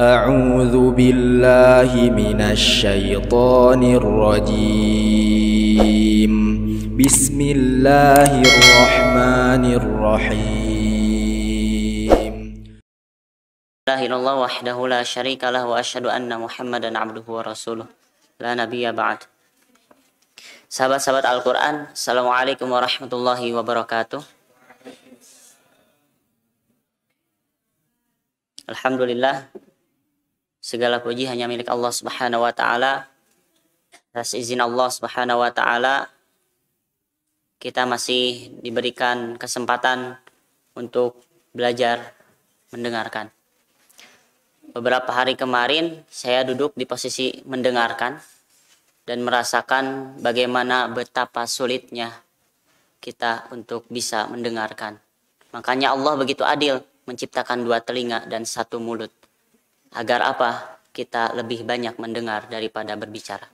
أعوذ بالله من الشيطان الرجيم بسم الله الرحمن الرحيم لا إله إلا الله وحده لا شريك له وأشهد أن محمدا عبده ورسوله لا نبي بعد Sahabat-sahabat Al-Quran, Assalamualaikum warahmatullahi wabarakatuh. Alhamdulillah, segala puji hanya milik Allah Subhanahu wa Ta'ala. Atas izin Allah Subhanahu wa Ta'ala, kita masih diberikan kesempatan untuk belajar mendengarkan. Beberapa hari kemarin, saya duduk di posisi mendengarkan dan merasakan bagaimana betapa sulitnya kita untuk bisa mendengarkan. Makanya Allah begitu adil menciptakan dua telinga dan satu mulut. Agar apa? Kita lebih banyak mendengar daripada berbicara.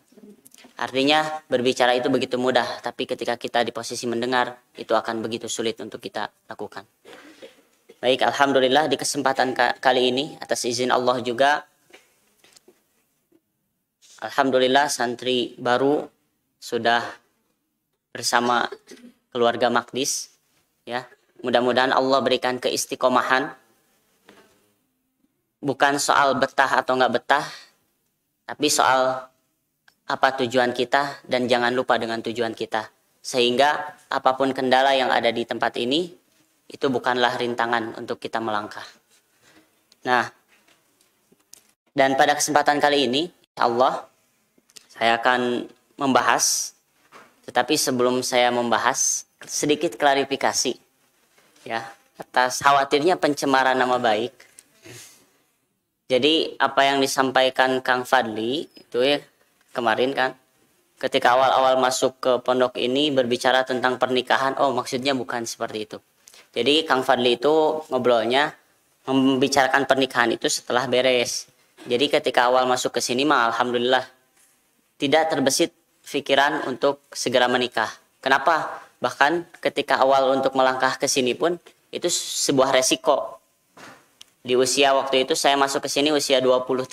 Artinya berbicara itu begitu mudah, tapi ketika kita di posisi mendengar, itu akan begitu sulit untuk kita lakukan. Baik, Alhamdulillah di kesempatan kali ini atas izin Allah juga Alhamdulillah santri baru sudah bersama keluarga Makdis ya. Mudah-mudahan Allah berikan keistiqomahan. Bukan soal betah atau nggak betah, tapi soal apa tujuan kita dan jangan lupa dengan tujuan kita. Sehingga apapun kendala yang ada di tempat ini, itu bukanlah rintangan untuk kita melangkah. Nah, dan pada kesempatan kali ini, Allah saya akan membahas tetapi sebelum saya membahas sedikit klarifikasi ya atas khawatirnya pencemaran nama baik jadi apa yang disampaikan Kang Fadli itu ya kemarin kan ketika awal-awal masuk ke pondok ini berbicara tentang pernikahan oh maksudnya bukan seperti itu jadi Kang Fadli itu ngobrolnya membicarakan pernikahan itu setelah beres jadi ketika awal masuk ke sini mah alhamdulillah tidak terbesit pikiran untuk segera menikah. Kenapa? Bahkan ketika awal untuk melangkah ke sini pun itu sebuah resiko. Di usia waktu itu saya masuk ke sini usia 23.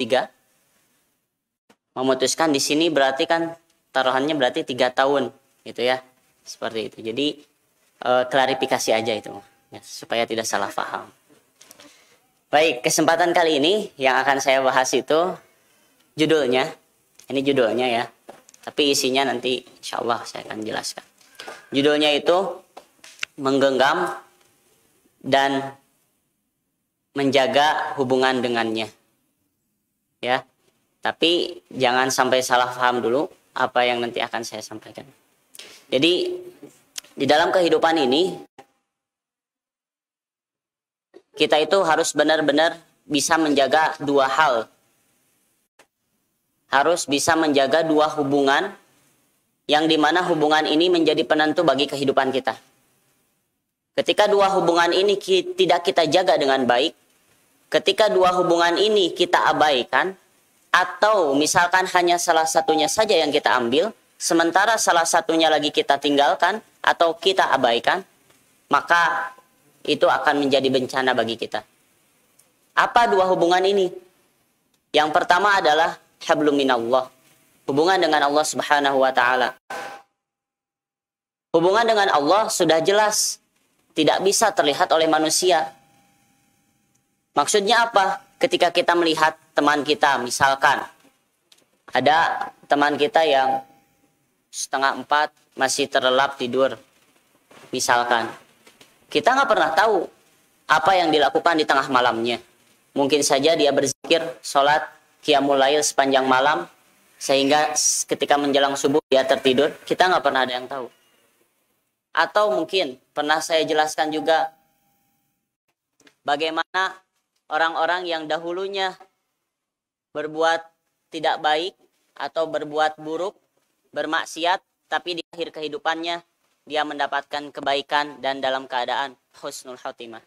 Memutuskan di sini berarti kan taruhannya berarti tiga tahun gitu ya. Seperti itu. Jadi e, klarifikasi aja itu ya, supaya tidak salah paham. Baik, kesempatan kali ini yang akan saya bahas itu judulnya. Ini judulnya ya. Tapi isinya nanti insya Allah saya akan jelaskan. Judulnya itu menggenggam dan menjaga hubungan dengannya. Ya. Tapi jangan sampai salah paham dulu apa yang nanti akan saya sampaikan. Jadi di dalam kehidupan ini kita itu harus benar-benar bisa menjaga dua hal. Harus bisa menjaga dua hubungan yang dimana hubungan ini menjadi penentu bagi kehidupan kita. Ketika dua hubungan ini ki tidak kita jaga dengan baik, ketika dua hubungan ini kita abaikan, atau misalkan hanya salah satunya saja yang kita ambil, sementara salah satunya lagi kita tinggalkan atau kita abaikan, maka itu akan menjadi bencana bagi kita. Apa dua hubungan ini? Yang pertama adalah hablum minallah, hubungan dengan Allah Subhanahu wa taala. Hubungan dengan Allah sudah jelas, tidak bisa terlihat oleh manusia. Maksudnya apa? Ketika kita melihat teman kita, misalkan ada teman kita yang setengah empat masih terlelap tidur, misalkan kita nggak pernah tahu apa yang dilakukan di tengah malamnya. Mungkin saja dia berzikir, sholat, kiamul lail sepanjang malam, sehingga ketika menjelang subuh dia tertidur, kita nggak pernah ada yang tahu. Atau mungkin pernah saya jelaskan juga bagaimana orang-orang yang dahulunya berbuat tidak baik atau berbuat buruk, bermaksiat, tapi di akhir kehidupannya dia mendapatkan kebaikan dan dalam keadaan husnul khotimah.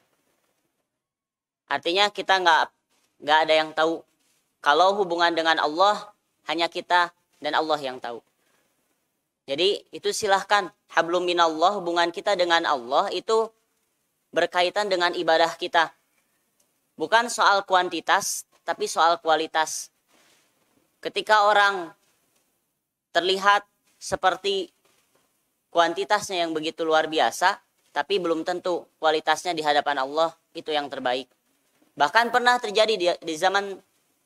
Artinya kita nggak nggak ada yang tahu kalau hubungan dengan Allah hanya kita dan Allah yang tahu. Jadi itu silahkan hablum minallah hubungan kita dengan Allah itu berkaitan dengan ibadah kita. Bukan soal kuantitas tapi soal kualitas. Ketika orang terlihat seperti kuantitasnya yang begitu luar biasa, tapi belum tentu kualitasnya di hadapan Allah itu yang terbaik. Bahkan pernah terjadi di, di zaman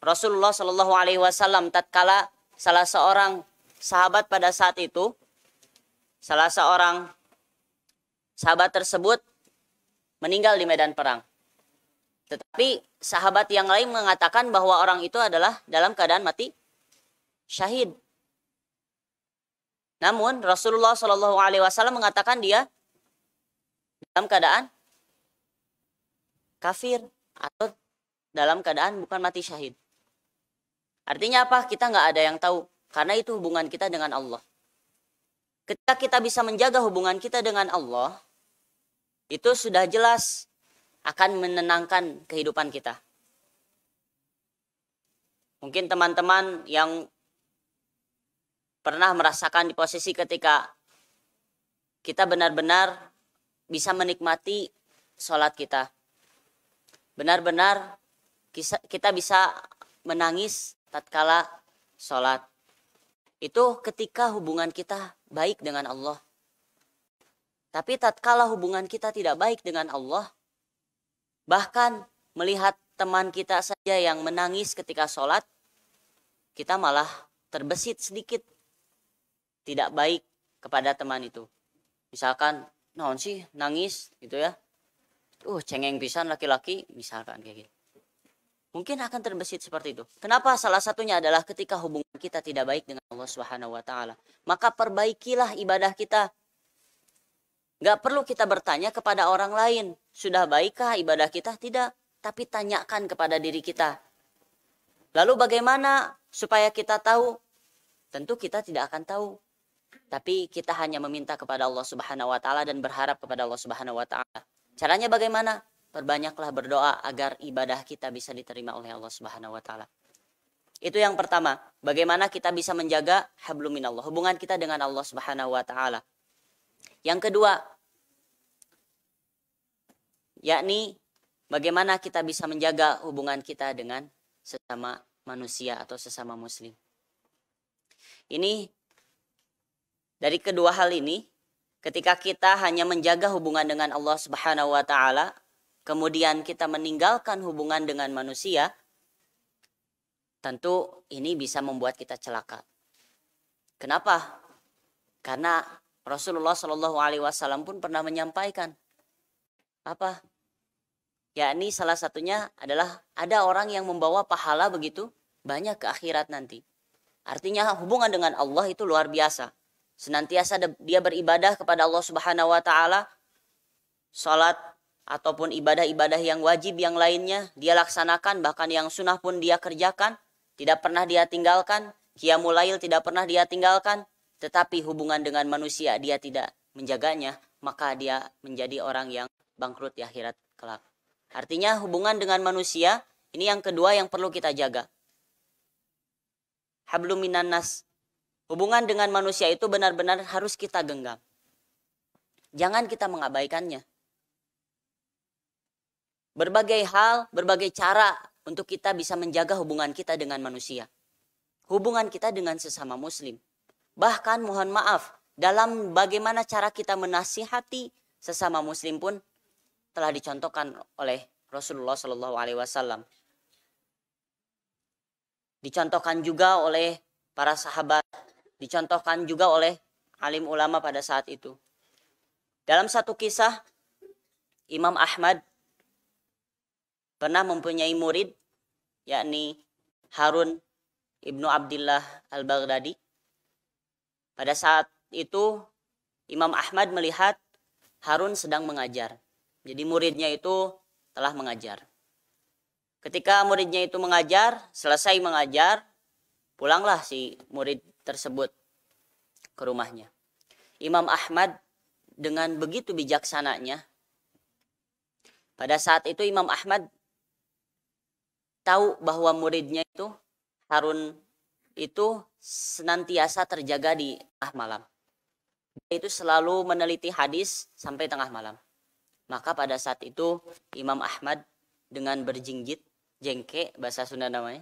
Rasulullah Shallallahu Alaihi Wasallam tatkala salah seorang sahabat pada saat itu, salah seorang sahabat tersebut meninggal di medan perang. Tetapi sahabat yang lain mengatakan bahwa orang itu adalah dalam keadaan mati syahid. Namun Rasulullah Shallallahu Alaihi Wasallam mengatakan dia dalam keadaan kafir atau dalam keadaan bukan mati syahid. Artinya apa? Kita nggak ada yang tahu karena itu hubungan kita dengan Allah. Ketika kita bisa menjaga hubungan kita dengan Allah, itu sudah jelas akan menenangkan kehidupan kita. Mungkin teman-teman yang pernah merasakan di posisi ketika kita benar-benar bisa menikmati sholat kita. Benar-benar kita bisa menangis tatkala sholat. Itu ketika hubungan kita baik dengan Allah. Tapi tatkala hubungan kita tidak baik dengan Allah, bahkan melihat teman kita saja yang menangis ketika sholat, kita malah terbesit sedikit tidak baik kepada teman itu misalkan non sih nangis gitu ya uh cengeng pisan laki-laki misalkan kayak gitu mungkin akan terbesit seperti itu kenapa salah satunya adalah ketika hubungan kita tidak baik dengan Allah Subhanahu wa taala maka perbaikilah ibadah kita Gak perlu kita bertanya kepada orang lain sudah baikkah ibadah kita tidak tapi tanyakan kepada diri kita lalu bagaimana supaya kita tahu tentu kita tidak akan tahu tapi kita hanya meminta kepada Allah Subhanahu wa taala dan berharap kepada Allah Subhanahu wa taala. Caranya bagaimana? Perbanyaklah berdoa agar ibadah kita bisa diterima oleh Allah Subhanahu wa taala. Itu yang pertama, bagaimana kita bisa menjaga hablum hubungan kita dengan Allah Subhanahu wa taala. Yang kedua, yakni bagaimana kita bisa menjaga hubungan kita dengan sesama manusia atau sesama muslim. Ini dari kedua hal ini, ketika kita hanya menjaga hubungan dengan Allah Subhanahu wa taala, kemudian kita meninggalkan hubungan dengan manusia, tentu ini bisa membuat kita celaka. Kenapa? Karena Rasulullah Shallallahu alaihi wasallam pun pernah menyampaikan apa? Yakni salah satunya adalah ada orang yang membawa pahala begitu banyak ke akhirat nanti. Artinya hubungan dengan Allah itu luar biasa senantiasa dia beribadah kepada Allah Subhanahu wa taala salat ataupun ibadah-ibadah yang wajib yang lainnya dia laksanakan bahkan yang sunnah pun dia kerjakan tidak pernah dia tinggalkan qiyamul lail tidak pernah dia tinggalkan tetapi hubungan dengan manusia dia tidak menjaganya maka dia menjadi orang yang bangkrut di akhirat kelak artinya hubungan dengan manusia ini yang kedua yang perlu kita jaga hablum minan nas Hubungan dengan manusia itu benar-benar harus kita genggam. Jangan kita mengabaikannya. Berbagai hal, berbagai cara untuk kita bisa menjaga hubungan kita dengan manusia. Hubungan kita dengan sesama muslim. Bahkan mohon maaf, dalam bagaimana cara kita menasihati sesama muslim pun telah dicontohkan oleh Rasulullah Shallallahu Alaihi Wasallam. Dicontohkan juga oleh para sahabat dicontohkan juga oleh alim ulama pada saat itu. Dalam satu kisah, Imam Ahmad pernah mempunyai murid, yakni Harun ibnu Abdullah al-Baghdadi. Pada saat itu, Imam Ahmad melihat Harun sedang mengajar. Jadi muridnya itu telah mengajar. Ketika muridnya itu mengajar, selesai mengajar, Pulanglah si murid tersebut ke rumahnya. Imam Ahmad dengan begitu bijaksananya pada saat itu Imam Ahmad tahu bahwa muridnya itu Harun itu senantiasa terjaga di tengah malam. Dia itu selalu meneliti hadis sampai tengah malam. Maka pada saat itu Imam Ahmad dengan berjingjit, jengke bahasa Sunda namanya,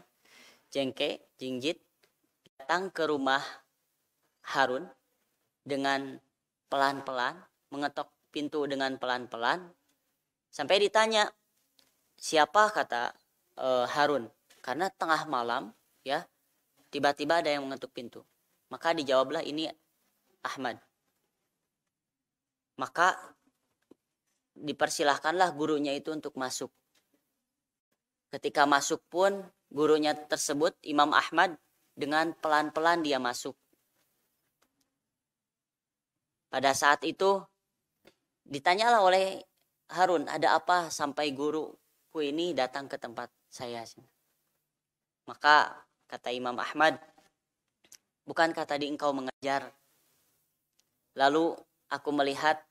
jengke, jingjit, datang ke rumah Harun dengan pelan-pelan, mengetok pintu dengan pelan-pelan, sampai ditanya siapa kata e, Harun, karena tengah malam ya tiba-tiba ada yang mengetuk pintu. Maka dijawablah ini Ahmad. Maka dipersilahkanlah gurunya itu untuk masuk. Ketika masuk pun gurunya tersebut Imam Ahmad dengan pelan-pelan dia masuk. Pada saat itu ditanyalah oleh Harun, ada apa sampai guru ku ini datang ke tempat saya? Maka kata Imam Ahmad, bukankah tadi engkau mengajar? Lalu aku melihat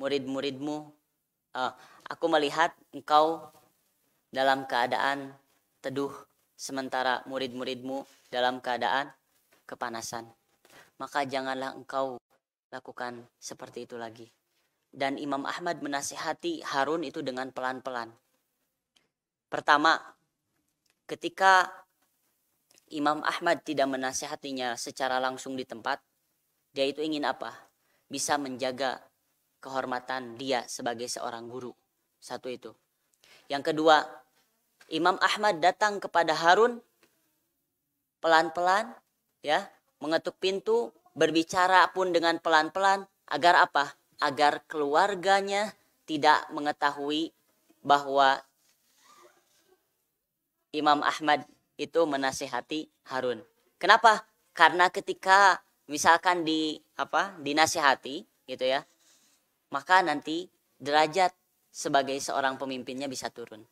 murid-muridmu, eh, aku melihat engkau dalam keadaan teduh sementara murid-muridmu dalam keadaan kepanasan. Maka janganlah engkau lakukan seperti itu lagi. Dan Imam Ahmad menasihati Harun itu dengan pelan-pelan. Pertama, ketika Imam Ahmad tidak menasihatinya secara langsung di tempat, dia itu ingin apa? Bisa menjaga kehormatan dia sebagai seorang guru. Satu itu. Yang kedua, Imam Ahmad datang kepada Harun pelan-pelan ya, mengetuk pintu, berbicara pun dengan pelan-pelan agar apa? Agar keluarganya tidak mengetahui bahwa Imam Ahmad itu menasihati Harun. Kenapa? Karena ketika misalkan di apa? dinasihati gitu ya, maka nanti derajat sebagai seorang pemimpinnya bisa turun.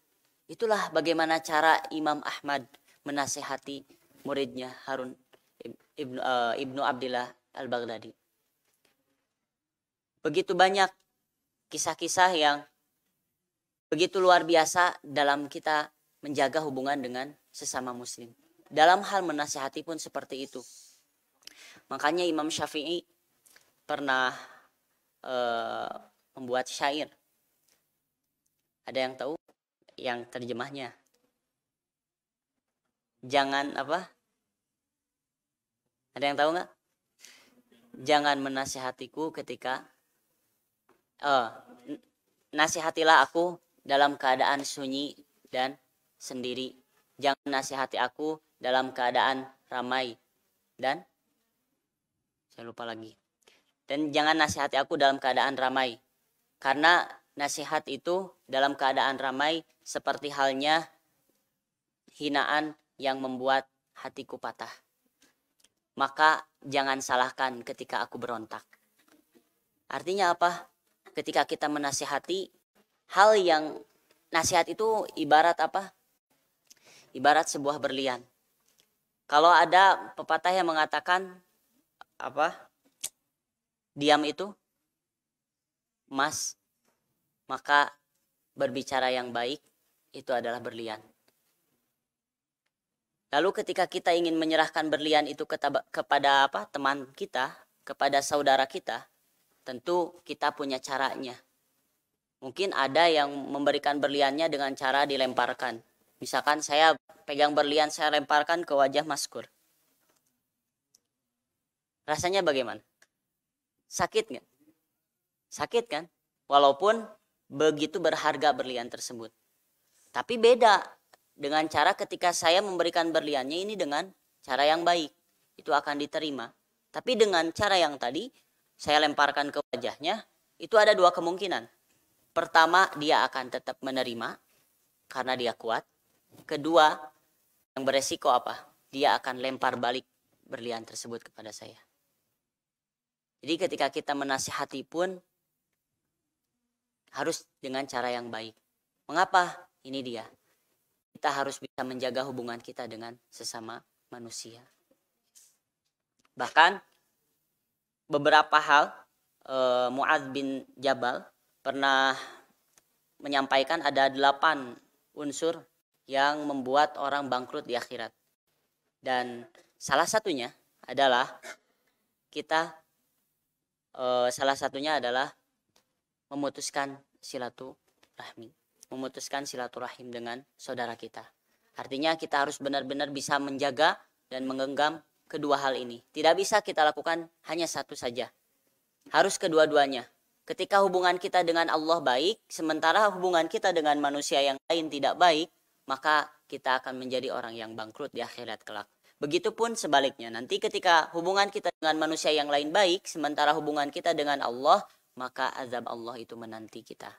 Itulah bagaimana cara Imam Ahmad menasehati muridnya Harun Ibnu uh, Ibnu Abdillah Al-Baghdadi. Begitu banyak kisah-kisah yang begitu luar biasa dalam kita menjaga hubungan dengan sesama muslim. Dalam hal menasehati pun seperti itu. Makanya Imam Syafi'i pernah uh, membuat syair. Ada yang tahu? yang terjemahnya jangan apa ada yang tahu nggak jangan menasihatiku ketika uh, nasihatilah aku dalam keadaan sunyi dan sendiri jangan nasihati aku dalam keadaan ramai dan saya lupa lagi dan jangan nasihati aku dalam keadaan ramai karena nasihat itu dalam keadaan ramai seperti halnya hinaan yang membuat hatiku patah. Maka jangan salahkan ketika aku berontak. Artinya apa? Ketika kita menasihati hal yang nasihat itu ibarat apa? Ibarat sebuah berlian. Kalau ada pepatah yang mengatakan apa? Diam itu emas, maka berbicara yang baik itu adalah berlian. Lalu ketika kita ingin menyerahkan berlian itu kepada apa? teman kita, kepada saudara kita, tentu kita punya caranya. Mungkin ada yang memberikan berliannya dengan cara dilemparkan. Misalkan saya pegang berlian, saya lemparkan ke wajah Maskur. Rasanya bagaimana? Sakit nggak? Sakit kan? Walaupun begitu berharga berlian tersebut. Tapi beda dengan cara ketika saya memberikan berliannya ini dengan cara yang baik. Itu akan diterima. Tapi dengan cara yang tadi saya lemparkan ke wajahnya, itu ada dua kemungkinan. Pertama, dia akan tetap menerima karena dia kuat. Kedua, yang beresiko apa? Dia akan lempar balik berlian tersebut kepada saya. Jadi ketika kita menasihati pun harus dengan cara yang baik. Mengapa? Ini dia. Kita harus bisa menjaga hubungan kita dengan sesama manusia. Bahkan beberapa hal e, eh, Mu'ad bin Jabal pernah menyampaikan ada delapan unsur yang membuat orang bangkrut di akhirat. Dan salah satunya adalah kita e, salah satunya adalah memutuskan silaturahmi, memutuskan silaturahim dengan saudara kita. Artinya kita harus benar-benar bisa menjaga dan menggenggam kedua hal ini. Tidak bisa kita lakukan hanya satu saja. Harus kedua-duanya. Ketika hubungan kita dengan Allah baik, sementara hubungan kita dengan manusia yang lain tidak baik, maka kita akan menjadi orang yang bangkrut di akhirat kelak. Begitupun sebaliknya, nanti ketika hubungan kita dengan manusia yang lain baik, sementara hubungan kita dengan Allah maka azab Allah itu menanti kita.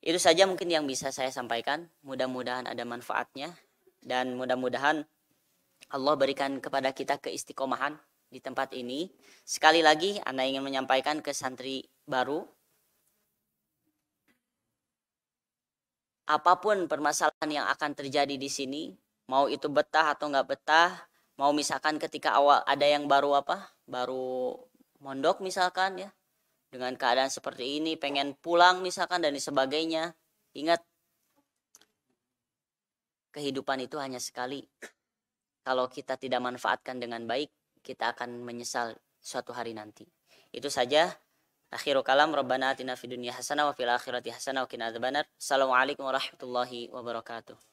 Itu saja mungkin yang bisa saya sampaikan. Mudah-mudahan ada manfaatnya dan mudah-mudahan Allah berikan kepada kita keistiqomahan di tempat ini. Sekali lagi, Anda ingin menyampaikan ke santri baru apapun permasalahan yang akan terjadi di sini, mau itu betah atau nggak betah, mau misalkan ketika awal ada yang baru apa, baru mondok misalkan ya dengan keadaan seperti ini pengen pulang misalkan dan sebagainya ingat kehidupan itu hanya sekali kalau kita tidak manfaatkan dengan baik kita akan menyesal suatu hari nanti itu saja akhiru kalam rabbana atina fid dunya hasanah wa fil akhirati hasanah wa qina adzabannar assalamualaikum warahmatullahi wabarakatuh